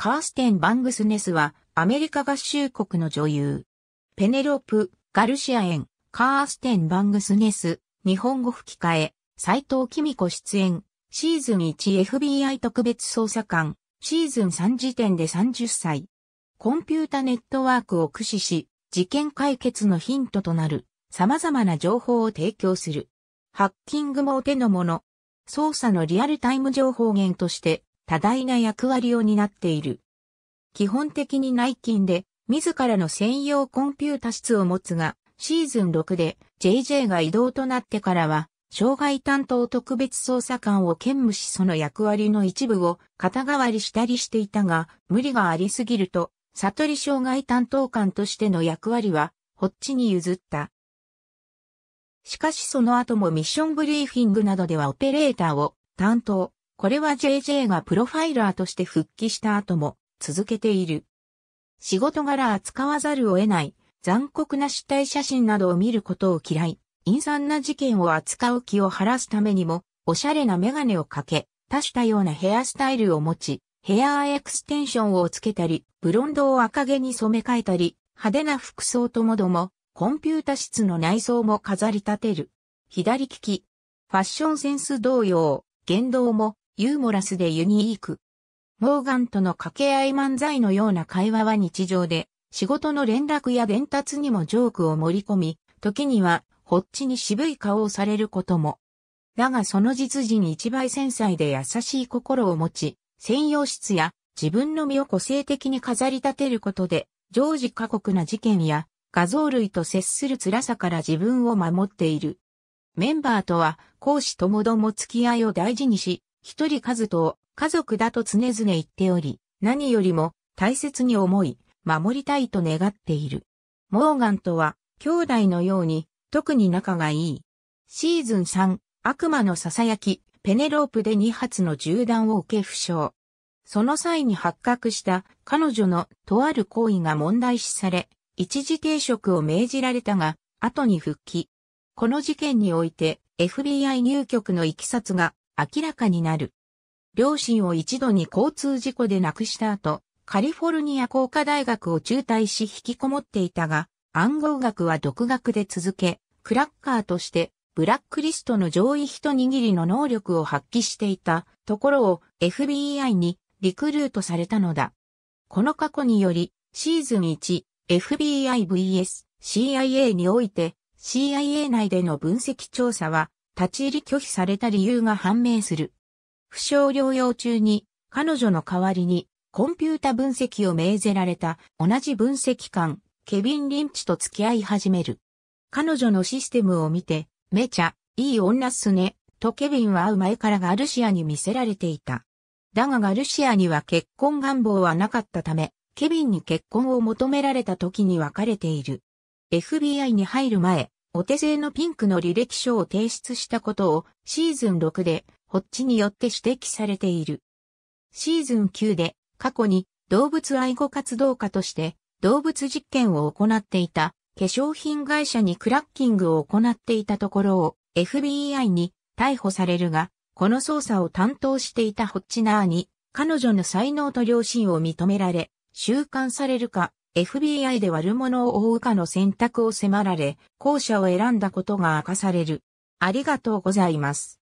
カーステン・バングスネスは、アメリカ合衆国の女優。ペネロープ・ガルシアン、カーステン・バングスネス、日本語吹き替え、斎藤紀美子出演、シーズン 1FBI 特別捜査官、シーズン3時点で30歳。コンピュータネットワークを駆使し、事件解決のヒントとなる、様々な情報を提供する。ハッキングもお手のもの。捜査のリアルタイム情報源として、多大な役割を担っている。基本的に内勤で、自らの専用コンピュータ室を持つが、シーズン6で JJ が移動となってからは、障害担当特別捜査官を兼務しその役割の一部を肩代わりしたりしていたが、無理がありすぎると、悟り障害担当官としての役割は、ホッチに譲った。しかしその後もミッションブリーフィングなどではオペレーターを担当、これは JJ がプロファイラーとして復帰した後も続けている。仕事柄扱わざるを得ない残酷な死体写真などを見ることを嫌い、陰惨な事件を扱う気を晴らすためにも、おしゃれなメガネをかけ、多種多様なヘアスタイルを持ち、ヘアエクステンションをつけたり、ブロンドを赤毛に染め替えたり、派手な服装ともども、コンピュータ室の内装も飾り立てる。左利き。ファッションセンス同様、言動もユーモラスでユニーク。モーガンとの掛け合い漫才のような会話は日常で、仕事の連絡や伝達にもジョークを盛り込み、時には、ほっちに渋い顔をされることも。だがその実時に一倍繊細で優しい心を持ち、専用室や自分の身を個性的に飾り立てることで、常時過酷な事件や画像類と接する辛さから自分を守っている。メンバーとは講師ともども付き合いを大事にし、一人数と家族だと常々言っており、何よりも大切に思い、守りたいと願っている。モーガンとは、兄弟のように、特に仲がいい。シーズン3、悪魔の囁き、ペネロープで2発の銃弾を受け負傷。その際に発覚した彼女のとある行為が問題視され、一時停職を命じられたが、後に復帰。この事件において FBI 入局のいきさつが明らかになる。両親を一度に交通事故で亡くした後、カリフォルニア工科大学を中退し引きこもっていたが、暗号学は独学で続け、クラッカーとしてブラックリストの上位一握りの能力を発揮していたところを FBI にリクルートされたのだ。この過去により、シーズン1、FBI vs CIA において、CIA 内での分析調査は立ち入り拒否された理由が判明する。不詳療養中に彼女の代わりにコンピュータ分析を命ぜられた同じ分析官、ケビン・リンチと付き合い始める。彼女のシステムを見て、めちゃ、いい女っすね、とケビンは会う前からガルシアに見せられていた。だがガルシアには結婚願望はなかったため、ケビンに結婚を求められた時に別れている。FBI に入る前、お手製のピンクの履歴書を提出したことをシーズン6でホッチによって指摘されている。シーズン9で過去に動物愛護活動家として動物実験を行っていた化粧品会社にクラッキングを行っていたところを FBI に逮捕されるが、この捜査を担当していたホッチナーに彼女の才能と良心を認められ、収監されるか FBI で悪者を追うかの選択を迫られ、後者を選んだことが明かされる。ありがとうございます。